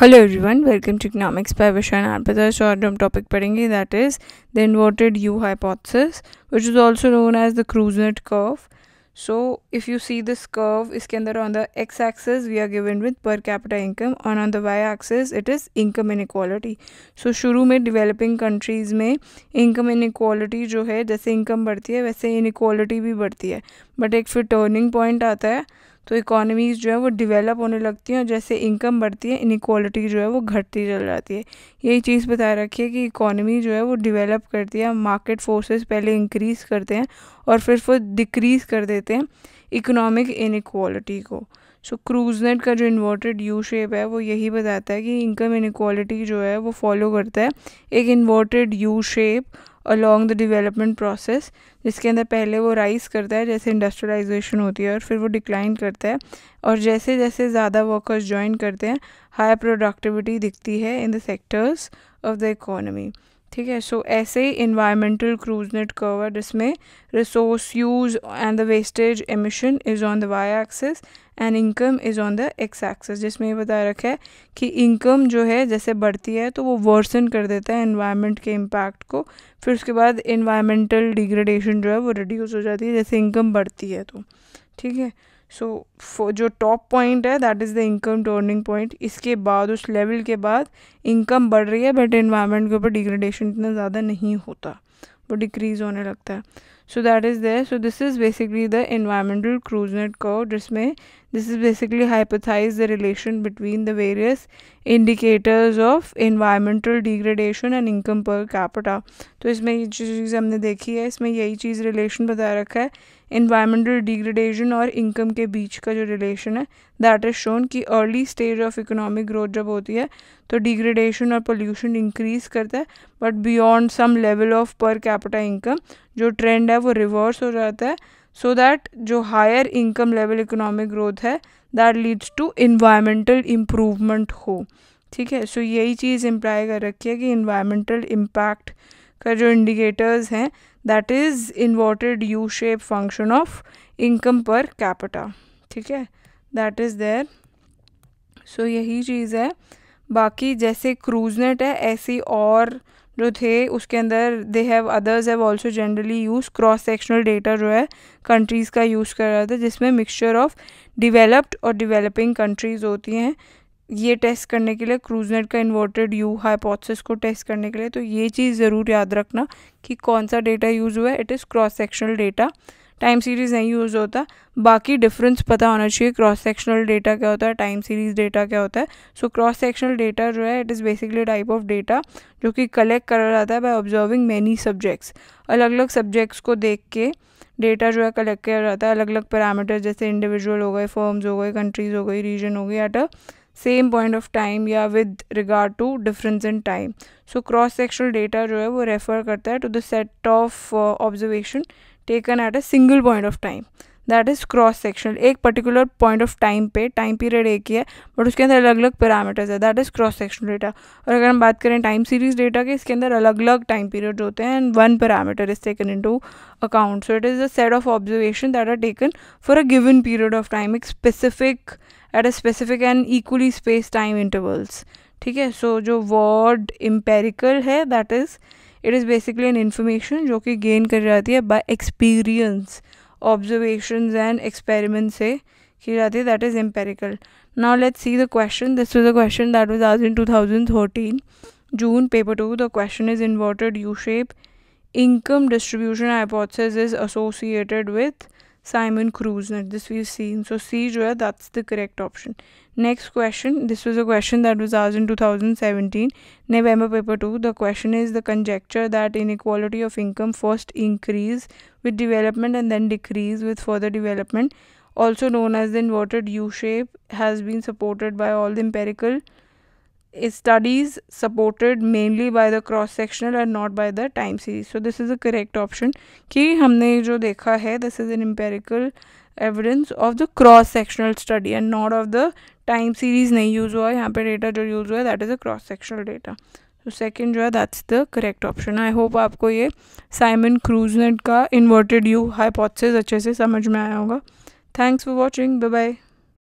Hello everyone welcome to विशन आर पता आर्पदास और हम टॉपिक पढ़ेंगे that is the inverted U hypothesis which is also known as the Kuznets curve so if you see this curve इसके अंदर on the X axis we are given with per capita income और on the Y axis it is income in so शुरू में developing countries में income in जो है जैसे income बढ़ती है वैसे इनक्वालिटी भी बढ़ती है बट एक फिर टर्निंग पॉइंट आता है तो इकोनॉमीज़ जो है वो डेवलप होने लगती हैं और जैसे इनकम बढ़ती है इनक्वालिटी जो है वो घटती चल जाती है यही चीज़ बता रखी है कि इकोनॉमी जो है वो डेवलप करती है मार्केट फोर्सेस पहले इंक्रीज़ करते हैं और फिर वो डिक्रीज़ कर देते हैं इकोनॉमिक इनक्वालिटी को सो क्रूजनेट का जो इन्वर्टेड यू शेप है वो यही बताता है कि इनकम इनक्वालिटी जो है वो फॉलो करता है एक inverted U shape along the development process जिसके अंदर पहले वो राइज करता है जैसे इंडस्ट्रियलाइजेशन होती है और फिर वो डिक्लाइन करता है और जैसे जैसे ज़्यादा वर्कर्स ज्वाइन करते हैं हाई प्रोडक्टिविटी दिखती है in the sectors of the economy ठीक है सो ऐसे ही इन्वायरमेंटल क्रूजनेट कवर जिसमें resource use and the wastage emission is on the Y axis and income is on the X axis जिसमें ये बता रखा है कि इनकम जो है जैसे बढ़ती है तो वो वर्सन कर देता है इन्वायरमेंट के इम्पैक्ट को फिर उसके बाद इन्वायरमेंटल डिग्रेडेशन जो है वो रिड्यूस हो जाती है जैसे इनकम बढ़ती है तो ठीक है सो so, जो टॉप पॉइंट है that is the income turning point इसके बाद उस लेवल के बाद इनकम बढ़ रही है बट इन्वायरमेंट के ऊपर डिग्रेडेशन इतना ज़्यादा नहीं होता वो डिक्रीज होने लगता है so that is there so this is basically the environmental Kuznets curve जिसमें This is basically hypothesize the relation between the various indicators of environmental degradation and income per capita. तो इसमें ये चीज़ हमने देखी है इसमें यही चीज़ relation बता रखा है environmental degradation और income के बीच का जो relation है that is shown कि early stage of economic growth जब होती है तो degradation और pollution increase करता है but beyond some level of per capita income जो trend है वो reverse हो जाता है सो दैट जो higher income level economic growth है that leads to environmental improvement हो ठीक है सो यही चीज़ इम्प्लाई कर रखी है कि इन्वायरमेंटल इम्पैक्ट का जो इंडिकेटर्स हैं that is inverted U shape function of income per capita ठीक है दैट इज़ देयर सो यही चीज़ है बाकी जैसे क्रूजनेट है ऐसी और जो थे उसके अंदर they have others have also generally use cross sectional data जो है कंट्रीज़ का यूज़ कर रहा था जिसमें मिक्सचर ऑफ डिवेलप्ड और डिवेलपिंग कंट्रीज़ होती हैं ये टेस्ट करने के लिए क्रूजनेट का इन्वर्टेड यू हाइपोथेसिस को टेस्ट करने के लिए तो ये चीज़ ज़रूर याद रखना कि कौन सा डेटा यूज़ हुआ है it is cross sectional data time series नहीं यूज़ होता बाकी डिफरेंस पता होना चाहिए क्रॉस सेक्शनल डेटा क्या होता है टाइम सीरीज़ डेटा क्या होता है सो क्रॉस सेक्शनल डेटा जो है it is basically type of data जो कि कलेक्ट करा जाता है बाय ऑब्जर्विंग मैनी सब्जेक्ट्स अलग अलग सब्जेक्ट्स को देख के डेटा जो है कलेक्ट किया जाता है अलग अलग पैरामीटर जैसे इंडिविजुअल हो गए फर्म्स हो गए कंट्रीज़ हो गई रीजन हो गई at a same point of time या with regard to difference in time so cross sectional data जो है वो रेफर करता है to the set of observation taken at a single point of time that is cross sectional एक particular point of time पे time period एक ही है बट उसके अंदर अलग अलग पैरामीटर्स है that is cross sectional data और अगर हम बात करें टाइम सीरीज डेटा के इसके अंदर अलग अलग टाइम पीरियड होते हैं and one parameter is taken into account so it is a set of observation that are taken for a given period of time एक specific at a specific and equally space time intervals ठीक है so जो word empirical है that is it is basically an information जो कि gain कर जाती है by experience observation and experiment से की जाती है that is empirical now let see the question this was a question that was आज in two thousand thirteen June paper two the question is inverted U shape income distribution hypothesis is associated with Simon Kruzner. This we've seen. So C Joya, that's the correct option. Next question. This was a question that was asked in 2017, November paper 2. The question is the conjecture that inequality of income first increase with development and then decrease with further development, also known as the inverted U shape, has been supported by all the empirical is studies supported mainly by the cross sectional and not by the time series so this is a correct option ki humne jo dekha hai this is an empirical evidence of the cross sectional study and not of the time series nahi use hua yahan pe data jo use hua that is a cross sectional data so second jo hai that's the correct option i hope aapko ye simon cruznet ka inverted u hypothesis acche se samajh mein aaya hoga thanks for watching bye bye